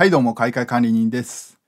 はいどうも、海外管理人です。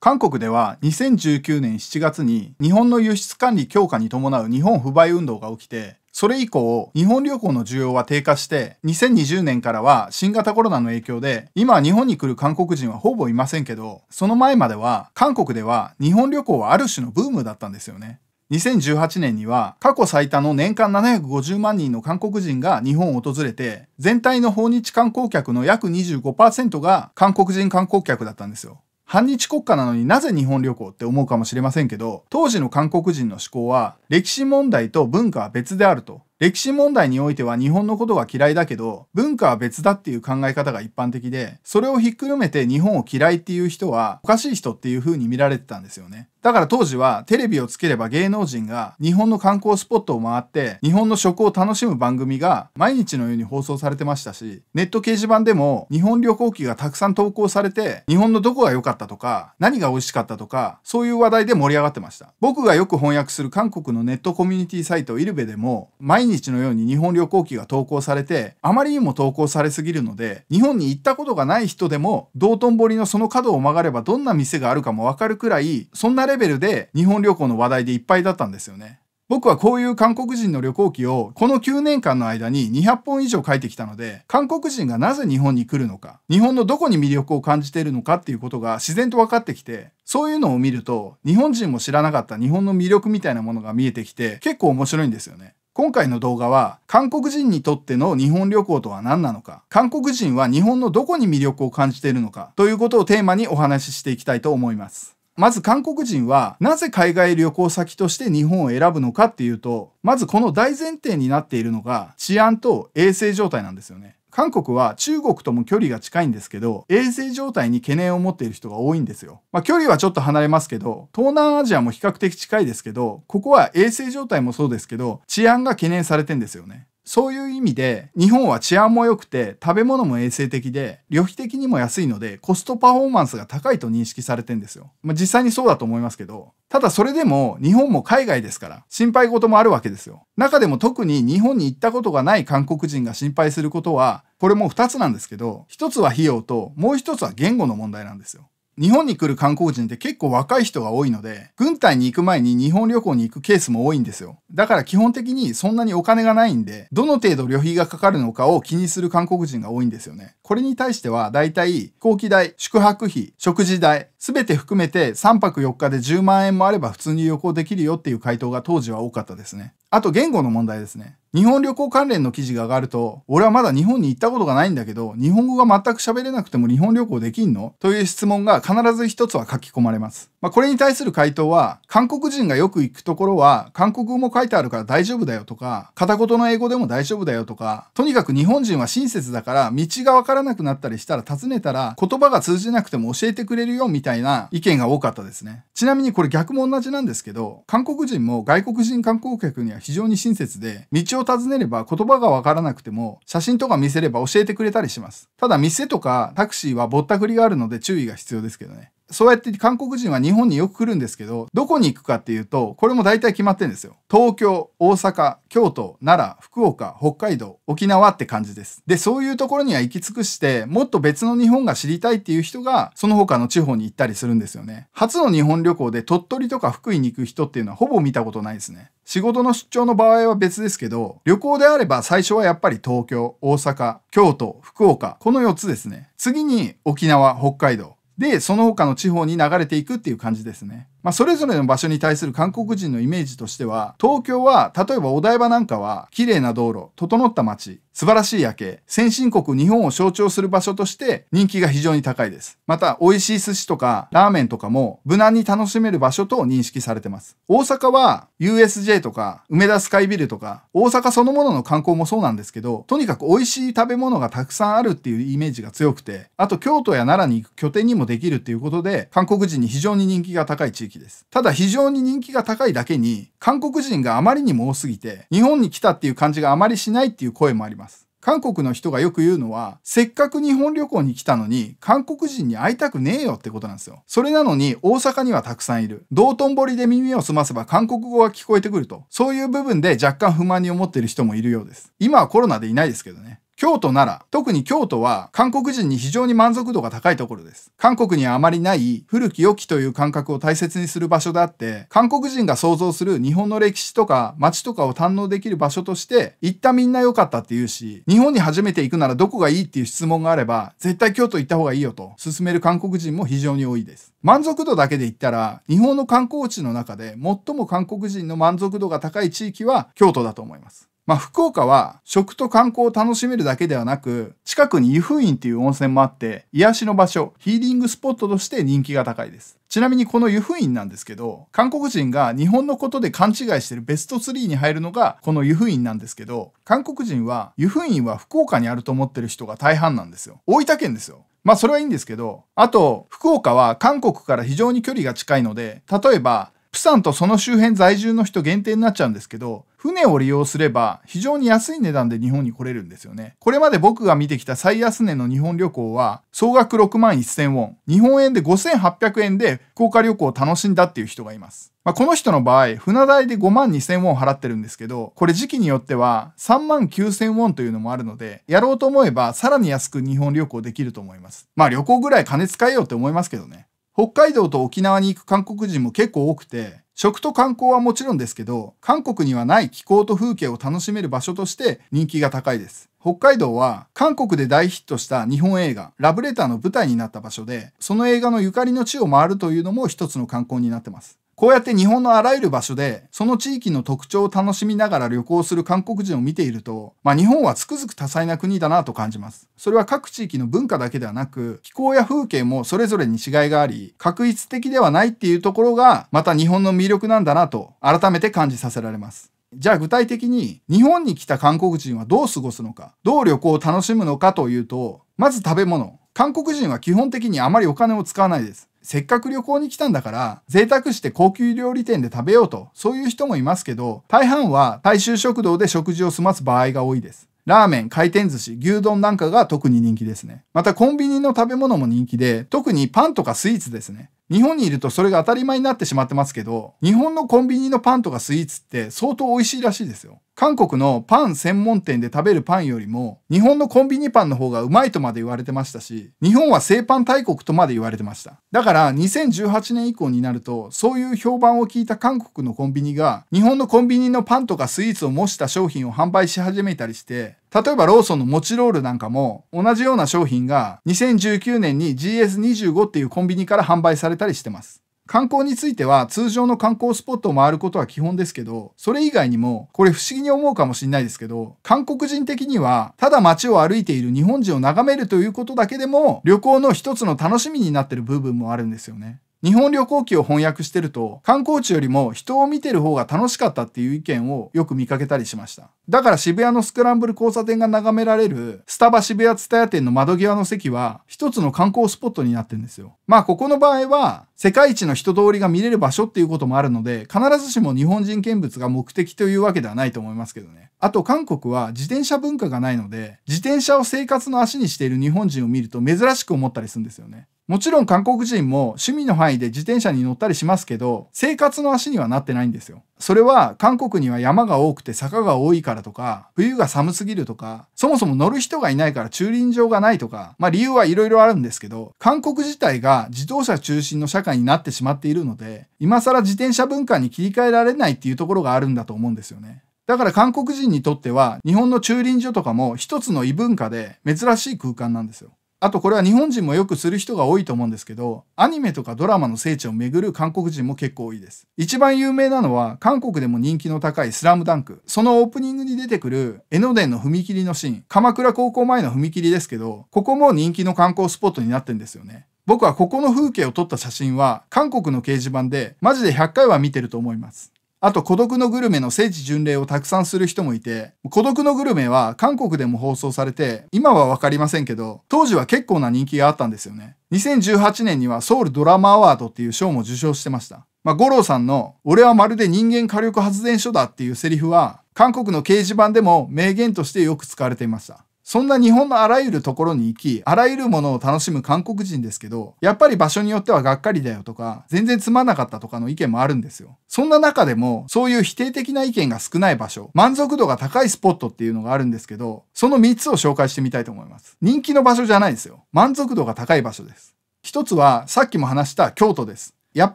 韓国では2019年7月に日本の輸出管理強化に伴う日本不買運動が起きて、それ以降、日本旅行の需要は低下して、2020年からは新型コロナの影響で、今日本に来る韓国人はほぼいませんけど、その前までは韓国では日本旅行はある種のブームだったんですよね。2018年には過去最多の年間750万人の韓国人が日本を訪れて、全体の訪日観光客の約25%が韓国人観光客だったんですよ。反日国家なのになぜ日本旅行って思うかもしれませんけど、当時の韓国人の思考は、歴史問題と文化は別であると。歴史問題においては日本のことが嫌いだけど、文化は別だっていう考え方が一般的で、それをひっくるめて日本を嫌いっていう人は、おかしい人っていう風に見られてたんですよね。だから当時はテレビをつければ芸能人が日本の観光スポットを回って日本の食を楽しむ番組が毎日のように放送されてましたしネット掲示板でも日本旅行記がたくさん投稿されて日本のどこが良かったとか何が美味しかったとかそういう話題で盛り上がってました僕がよく翻訳する韓国のネットコミュニティサイトイルベでも毎日のように日本旅行記が投稿されてあまりにも投稿されすぎるので日本に行ったことがない人でも道頓堀のその角を曲がればどんな店があるかもわかるくらいそんなレレベルで日本旅行の話題でいっぱいだったんですよね。僕はこういう韓国人の旅行記をこの9年間の間に200本以上書いてきたので韓国人がなぜ日本に来るのか日本のどこに魅力を感じているのかっていうことが自然と分かってきてそういうのを見ると日本人も知らなかった日本の魅力みたいなものが見えてきて結構面白いんですよね。今回の動画は韓国人にとっての日本旅行とは何なのか韓国人は日本のどこに魅力を感じているのかということをテーマにお話ししていきたいと思います。まず韓国人はなぜ海外旅行先として日本を選ぶのかっていうと、まずこの大前提になっているのが治安と衛生状態なんですよね。韓国は中国とも距離が近いんですけど、衛生状態に懸念を持っている人が多いんですよ。まあ距離はちょっと離れますけど、東南アジアも比較的近いですけど、ここは衛生状態もそうですけど、治安が懸念されてんですよね。そういう意味で、日本は治安も良くて、食べ物も衛生的で、旅費的にも安いので、コストパフォーマンスが高いと認識されてんですよ。まあ、実際にそうだと思いますけど、ただそれでも日本も海外ですから心配事もあるわけですよ。中でも特に日本に行ったことがない韓国人が心配することはこれも2つなんですけど1つは費用ともう1つは言語の問題なんですよ。日本に来る観光人って結構若い人が多いので、軍隊に行く前に日本旅行に行くケースも多いんですよ。だから基本的にそんなにお金がないんで、どの程度旅費がかかるのかを気にする韓国人が多いんですよね。これに対しては、だいたい飛行機代、宿泊費、食事代、すべて含めて3泊4日で10万円もあれば普通に旅行できるよっていう回答が当時は多かったですね。あと言語の問題ですね。日本旅行関連の記事が上がると、俺はまだ日本に行ったことがないんだけど、日本語が全く喋れなくても日本旅行できんのという質問が必ず一つは書き込まれます。まあ、これに対する回答は、韓国人がよく行くところは、韓国語も書いてあるから大丈夫だよとか、片言の英語でも大丈夫だよとか、とにかく日本人は親切だから、道がわからなくなったりしたら尋ねたら、言葉が通じなくても教えてくれるよみたいな意見が多かったですね。ちなみにこれ逆も同じなんですけど、韓国人も外国人観光客には非常に親切で、道をを尋ねれば言葉がわからなくても写真とか見せれば教えてくれたりします。ただ店とかタクシーはぼったくりがあるので注意が必要ですけどね。そうやって韓国人は日本によく来るんですけど、どこに行くかっていうと、これも大体決まってんですよ。東京、大阪、京都、奈良、福岡、北海道、沖縄って感じです。で、そういうところには行き尽くして、もっと別の日本が知りたいっていう人が、その他の地方に行ったりするんですよね。初の日本旅行で鳥取とか福井に行く人っていうのはほぼ見たことないですね。仕事の出張の場合は別ですけど、旅行であれば最初はやっぱり東京、大阪、京都、福岡、この4つですね。次に沖縄、北海道。で、その他の地方に流れていくっていう感じですね。まあ、それぞれの場所に対する韓国人のイメージとしては、東京は、例えばお台場なんかは、綺麗な道路、整った街、素晴らしい夜景、先進国日本を象徴する場所として人気が非常に高いです。また、美味しい寿司とかラーメンとかも無難に楽しめる場所と認識されてます。大阪は USJ とか梅田スカイビルとか大阪そのものの観光もそうなんですけど、とにかく美味しい食べ物がたくさんあるっていうイメージが強くて、あと京都や奈良に行く拠点にもできるっていうことで、韓国人に非常に人気が高い地域です。ただ非常に人気が高いだけに、韓国人があまりにも多すぎて、日本に来たっていう感じがあまりしないっていう声もあります。韓国の人がよく言うのは、せっかく日本旅行に来たのに、韓国人に会いたくねえよってことなんですよ。それなのに、大阪にはたくさんいる。道頓堀で耳を澄ませば韓国語が聞こえてくると。そういう部分で若干不満に思っている人もいるようです。今はコロナでいないですけどね。京都、なら、特に京都は韓国人に非常に満足度が高いところです。韓国にはあまりない古き良きという感覚を大切にする場所であって、韓国人が想像する日本の歴史とか街とかを堪能できる場所として、行ったみんな良かったって言うし、日本に初めて行くならどこがいいっていう質問があれば、絶対京都行った方がいいよと勧める韓国人も非常に多いです。満足度だけで言ったら、日本の観光地の中で最も韓国人の満足度が高い地域は京都だと思います。まあ、福岡は食と観光を楽しめるだけではなく、近くに湯布院っていう温泉もあって、癒しの場所、ヒーリングスポットとして人気が高いです。ちなみにこの湯布院なんですけど、韓国人が日本のことで勘違いしてるベスト3に入るのがこの湯布院なんですけど、韓国人は湯布院は福岡にあると思ってる人が大半なんですよ。大分県ですよ。まあそれはいいんですけど、あと福岡は韓国から非常に距離が近いので、例えばプサンとその周辺在住の人限定になっちゃうんですけど、船を利用すれば非常に安い値段で日本に来れるんですよね。これまで僕が見てきた最安値の日本旅行は総額6万1000ウォン、日本円で5800円で福岡旅行を楽しんだっていう人がいます。まあ、この人の場合、船代で5万2000ウォン払ってるんですけど、これ時期によっては3万9000ウォンというのもあるので、やろうと思えばさらに安く日本旅行できると思います。まあ旅行ぐらい金使えようって思いますけどね。北海道と沖縄に行く韓国人も結構多くて、食と観光はもちろんですけど、韓国にはない気候と風景を楽しめる場所として人気が高いです。北海道は韓国で大ヒットした日本映画ラブレターの舞台になった場所で、その映画のゆかりの地を回るというのも一つの観光になってます。こうやって日本のあらゆる場所で、その地域の特徴を楽しみながら旅行する韓国人を見ていると、まあ、日本はつくづく多彩な国だなと感じます。それは各地域の文化だけではなく、気候や風景もそれぞれに違いがあり、確一的ではないっていうところが、また日本の魅力なんだなと、改めて感じさせられます。じゃあ具体的に日本に来た韓国人はどう過ごすのか、どう旅行を楽しむのかというと、まず食べ物。韓国人は基本的にあまりお金を使わないです。せっかく旅行に来たんだから、贅沢して高級料理店で食べようと、そういう人もいますけど、大半は大衆食堂で食事を済ます場合が多いです。ラーメン、回転寿司、牛丼なんかが特に人気ですね。またコンビニの食べ物も人気で、特にパンとかスイーツですね。日本にいるとそれが当たり前になってしまってますけど、日本のコンビニのパンとかスイーツって相当美味しいらしいですよ。韓国のパン専門店で食べるパンよりも、日本のコンビニパンの方がうまいとまで言われてましたし、日本は製パン大国とまで言われてました。だから2018年以降になると、そういう評判を聞いた韓国のコンビニが、日本のコンビニのパンとかスイーツを模した商品を販売し始めたりして、例えばローソンのモちロールなんかも同じような商品が2019年に GS25 っていうコンビニから販売されたりしてます。観光については通常の観光スポットを回ることは基本ですけど、それ以外にも、これ不思議に思うかもしれないですけど、韓国人的には、ただ街を歩いている日本人を眺めるということだけでも、旅行の一つの楽しみになってる部分もあるんですよね。日本旅行記を翻訳してると観光地よりも人を見てる方が楽しかったっていう意見をよく見かけたりしましただから渋谷のスクランブル交差点が眺められるスタバ渋谷蔦屋店の窓際の席は一つの観光スポットになってんですよまあここの場合は世界一の人通りが見れる場所っていうこともあるので必ずしも日本人見物が目的というわけではないと思いますけどねあと韓国は自転車文化がないので自転車を生活の足にしている日本人を見ると珍しく思ったりするんですよねもちろん韓国人も趣味の範囲で自転車に乗ったりしますけど、生活の足にはなってないんですよ。それは韓国には山が多くて坂が多いからとか、冬が寒すぎるとか、そもそも乗る人がいないから駐輪場がないとか、まあ理由はいろいろあるんですけど、韓国自体が自動車中心の社会になってしまっているので、今更自転車文化に切り替えられないっていうところがあるんだと思うんですよね。だから韓国人にとっては日本の駐輪場とかも一つの異文化で珍しい空間なんですよ。あとこれは日本人もよくする人が多いと思うんですけど、アニメとかドラマの聖地を巡る韓国人も結構多いです。一番有名なのは、韓国でも人気の高いスラムダンク。そのオープニングに出てくる江ノ電の踏切のシーン、鎌倉高校前の踏切ですけど、ここも人気の観光スポットになってんですよね。僕はここの風景を撮った写真は、韓国の掲示板でマジで100回は見てると思います。あと、孤独のグルメの聖地巡礼をたくさんする人もいて、孤独のグルメは韓国でも放送されて、今はわかりませんけど、当時は結構な人気があったんですよね。2018年にはソウルドラマアワードっていう賞も受賞してました。まあ、五郎さんの、俺はまるで人間火力発電所だっていうセリフは、韓国の掲示板でも名言としてよく使われていました。そんな日本のあらゆるところに行き、あらゆるものを楽しむ韓国人ですけど、やっぱり場所によってはがっかりだよとか、全然つまんなかったとかの意見もあるんですよ。そんな中でも、そういう否定的な意見が少ない場所、満足度が高いスポットっていうのがあるんですけど、その3つを紹介してみたいと思います。人気の場所じゃないですよ。満足度が高い場所です。一つは、さっきも話した京都です。やっ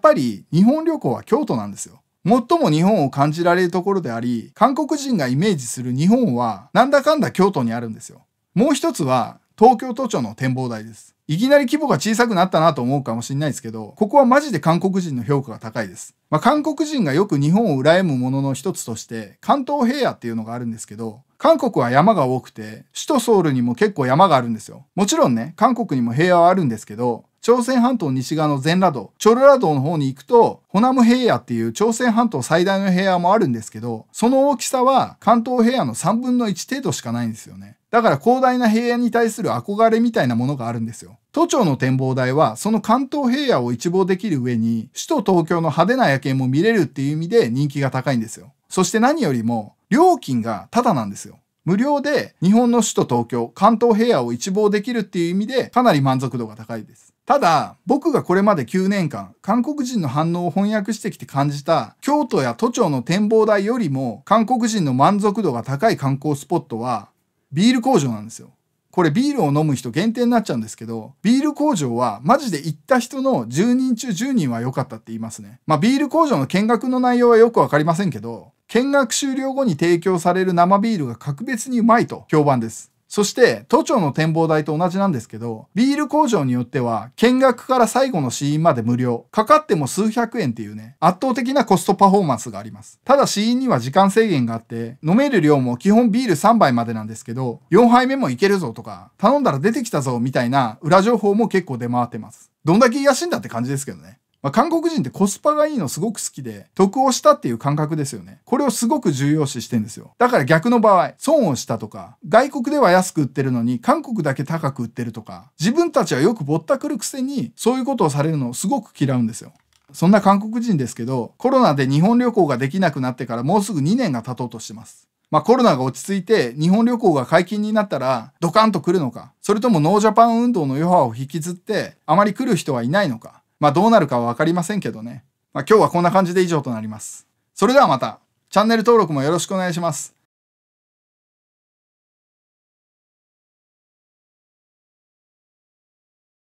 ぱり日本旅行は京都なんですよ。最も日本を感じられるところであり、韓国人がイメージする日本は、なんだかんだ京都にあるんですよ。もう一つは、東京都庁の展望台です。いきなり規模が小さくなったなと思うかもしれないですけど、ここはマジで韓国人の評価が高いです。まあ、韓国人がよく日本を羨むものの一つとして、関東平野っていうのがあるんですけど、韓国は山が多くて、首都ソウルにも結構山があるんですよ。もちろんね、韓国にも平野はあるんですけど、朝鮮半島西側の全羅道、チョルラ道の方に行くと、ホナム平野っていう朝鮮半島最大の平野もあるんですけど、その大きさは関東平野の3分の1程度しかないんですよね。だから広大な平野に対する憧れみたいなものがあるんですよ。都庁の展望台はその関東平野を一望できる上に首都東京の派手な夜景も見れるっていう意味で人気が高いんですよ。そして何よりも料金がタダなんですよ。無料で日本の首都東京、関東平野を一望できるっていう意味でかなり満足度が高いです。ただ、僕がこれまで9年間、韓国人の反応を翻訳してきて感じた、京都や都庁の展望台よりも、韓国人の満足度が高い観光スポットは、ビール工場なんですよ。これビールを飲む人限定になっちゃうんですけど、ビール工場はマジで行った人の10人中10人は良かったって言いますね。まあビール工場の見学の内容はよくわかりませんけど、見学終了後に提供される生ビールが格別にうまいと評判です。そして、都庁の展望台と同じなんですけど、ビール工場によっては、見学から最後の試飲まで無料。かかっても数百円っていうね、圧倒的なコストパフォーマンスがあります。ただ試飲には時間制限があって、飲める量も基本ビール3杯までなんですけど、4杯目もいけるぞとか、頼んだら出てきたぞみたいな裏情報も結構出回ってます。どんだけ癒しんだって感じですけどね。まあ、韓国人ってコスパがいいのすごく好きで、得をしたっていう感覚ですよね。これをすごく重要視してんですよ。だから逆の場合、損をしたとか、外国では安く売ってるのに、韓国だけ高く売ってるとか、自分たちはよくぼったくるくせに、そういうことをされるのをすごく嫌うんですよ。そんな韓国人ですけど、コロナで日本旅行ができなくなってからもうすぐ2年が経とうとしてます。まあコロナが落ち着いて日本旅行が解禁になったらドカンと来るのか、それともノージャパン運動の余波を引きずってあまり来る人はいないのか、まあどうなるかは分かりませんけどね。まあ今日はこんな感じで以上となります。それではまた。チャンネル登録もよろしくお願いします。